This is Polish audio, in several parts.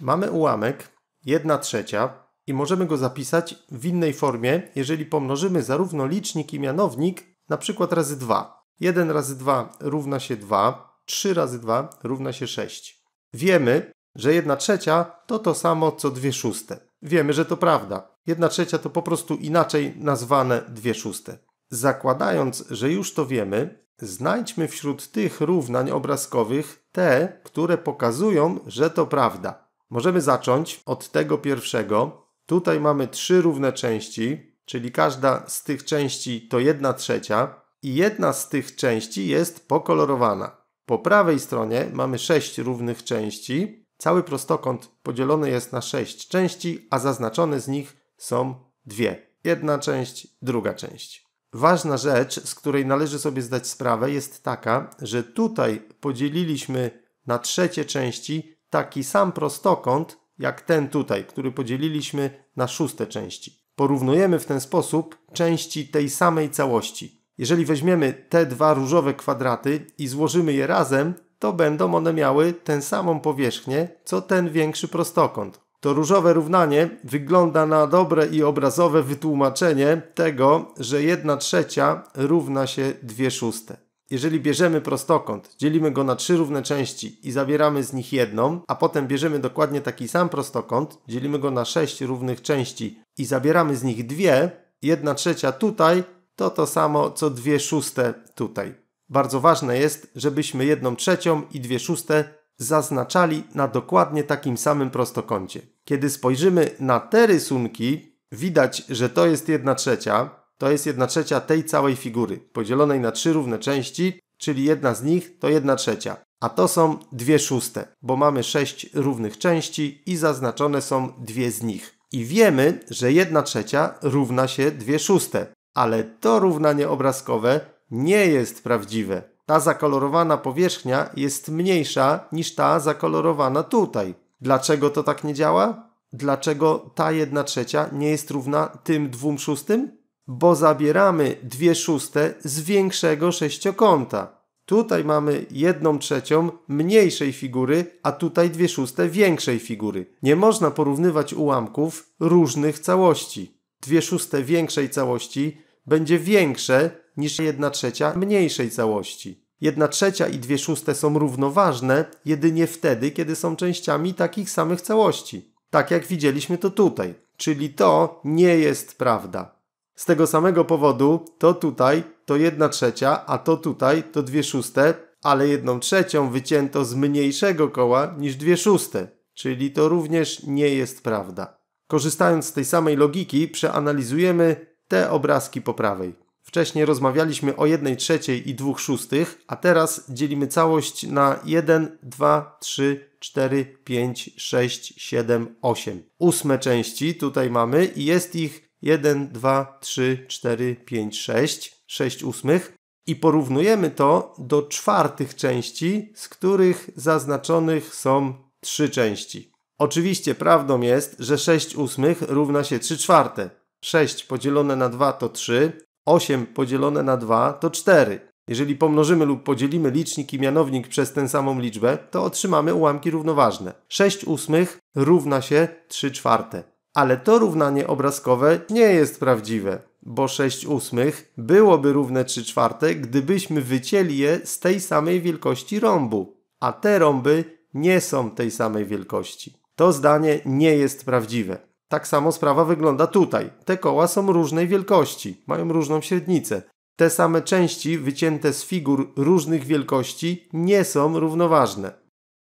Mamy ułamek 1 trzecia i możemy go zapisać w innej formie, jeżeli pomnożymy zarówno licznik i mianownik, na przykład razy 2. 1 razy 2 równa się 2, 3 razy 2 równa się 6. Wiemy, że 1 trzecia to to samo co 2 szóste. Wiemy, że to prawda. 1 trzecia to po prostu inaczej nazwane 2 szóste. Zakładając, że już to wiemy, znajdźmy wśród tych równań obrazkowych te, które pokazują, że to prawda. Możemy zacząć od tego pierwszego. Tutaj mamy trzy równe części, czyli każda z tych części to jedna trzecia i jedna z tych części jest pokolorowana. Po prawej stronie mamy sześć równych części. Cały prostokąt podzielony jest na sześć części, a zaznaczone z nich są dwie. Jedna część, druga część. Ważna rzecz, z której należy sobie zdać sprawę, jest taka, że tutaj podzieliliśmy na trzecie części taki sam prostokąt jak ten tutaj, który podzieliliśmy na szóste części. Porównujemy w ten sposób części tej samej całości. Jeżeli weźmiemy te dwa różowe kwadraty i złożymy je razem, to będą one miały tę samą powierzchnię, co ten większy prostokąt. To różowe równanie wygląda na dobre i obrazowe wytłumaczenie tego, że 1 trzecia równa się 2 szóste. Jeżeli bierzemy prostokąt, dzielimy go na trzy równe części i zabieramy z nich jedną, a potem bierzemy dokładnie taki sam prostokąt, dzielimy go na sześć równych części i zabieramy z nich dwie, jedna trzecia tutaj, to to samo co dwie szóste tutaj. Bardzo ważne jest, żebyśmy jedną trzecią i dwie szóste zaznaczali na dokładnie takim samym prostokącie. Kiedy spojrzymy na te rysunki, widać, że to jest jedna trzecia, to jest 1 trzecia tej całej figury, podzielonej na trzy równe części, czyli jedna z nich to 1 trzecia. A to są 2 szóste, bo mamy 6 równych części i zaznaczone są dwie z nich. I wiemy, że 1 trzecia równa się 2 szóste, ale to równanie obrazkowe nie jest prawdziwe. Ta zakolorowana powierzchnia jest mniejsza niż ta zakolorowana tutaj. Dlaczego to tak nie działa? Dlaczego ta 1 trzecia nie jest równa tym 2 szóstym? bo zabieramy 2 szóste z większego sześciokąta. Tutaj mamy 1 trzecią mniejszej figury, a tutaj 2 szóste większej figury. Nie można porównywać ułamków różnych całości. 2 szóste większej całości będzie większe niż 1 trzecia mniejszej całości. 1 trzecia i 2 szóste są równoważne jedynie wtedy, kiedy są częściami takich samych całości. Tak jak widzieliśmy to tutaj. Czyli to nie jest prawda. Z tego samego powodu to tutaj to 1 trzecia, a to tutaj to 2 szóste, ale 1 trzecią wycięto z mniejszego koła niż 2 szóste, czyli to również nie jest prawda. Korzystając z tej samej logiki przeanalizujemy te obrazki po prawej. Wcześniej rozmawialiśmy o 1 trzeciej i 2 szóstych, a teraz dzielimy całość na 1, 2, 3, 4, 5, 6, 7, 8. Ósme części tutaj mamy i jest ich 1, 2, 3, 4, 5, 6, 6 ósmych i porównujemy to do czwartych części, z których zaznaczonych są trzy części. Oczywiście prawdą jest, że 6 ósmych równa się 3 czwarte. 6 podzielone na 2 to 3, 8 podzielone na 2 to 4. Jeżeli pomnożymy lub podzielimy licznik i mianownik przez tę samą liczbę, to otrzymamy ułamki równoważne. 6 ósmych równa się 3 czwarte. Ale to równanie obrazkowe nie jest prawdziwe, bo 6 ósmych byłoby równe 3 czwarte, gdybyśmy wycięli je z tej samej wielkości rąbu, a te rąby nie są tej samej wielkości. To zdanie nie jest prawdziwe. Tak samo sprawa wygląda tutaj. Te koła są różnej wielkości, mają różną średnicę. Te same części wycięte z figur różnych wielkości nie są równoważne.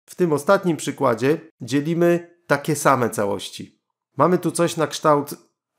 W tym ostatnim przykładzie dzielimy takie same całości. Mamy tu coś na kształt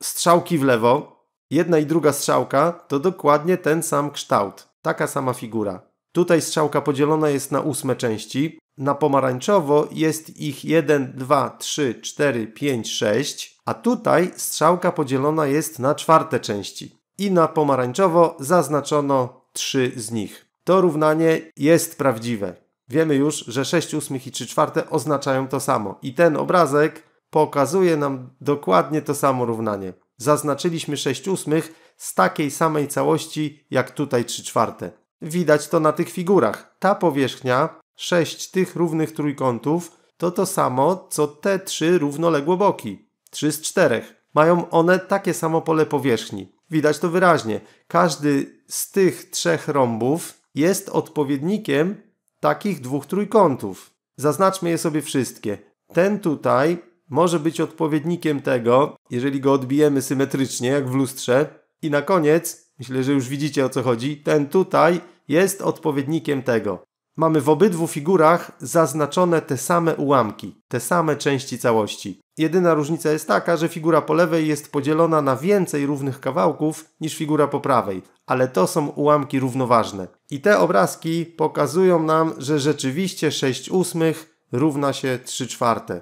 strzałki w lewo. Jedna i druga strzałka to dokładnie ten sam kształt, taka sama figura. Tutaj strzałka podzielona jest na ósme części. Na pomarańczowo jest ich 1, 2, 3, 4, 5, 6, a tutaj strzałka podzielona jest na czwarte części. I na pomarańczowo zaznaczono 3 z nich. To równanie jest prawdziwe. Wiemy już, że 6 ósmych i 3 czwarte oznaczają to samo. I ten obrazek pokazuje nam dokładnie to samo równanie. Zaznaczyliśmy 6 ósmych z takiej samej całości jak tutaj 3 czwarte. Widać to na tych figurach. Ta powierzchnia, 6 tych równych trójkątów, to to samo co te 3 równoległe boki. 3 z 4. Mają one takie samo pole powierzchni. Widać to wyraźnie. Każdy z tych trzech rąbów jest odpowiednikiem takich dwóch trójkątów. Zaznaczmy je sobie wszystkie. Ten tutaj może być odpowiednikiem tego, jeżeli go odbijemy symetrycznie, jak w lustrze. I na koniec, myślę, że już widzicie o co chodzi, ten tutaj jest odpowiednikiem tego. Mamy w obydwu figurach zaznaczone te same ułamki, te same części całości. Jedyna różnica jest taka, że figura po lewej jest podzielona na więcej równych kawałków niż figura po prawej, ale to są ułamki równoważne. I te obrazki pokazują nam, że rzeczywiście 6 ósmych równa się 3 czwarte.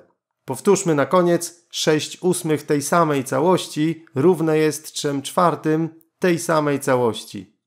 Powtórzmy na koniec, 6 ósmych tej samej całości równe jest 3 czwartym tej samej całości.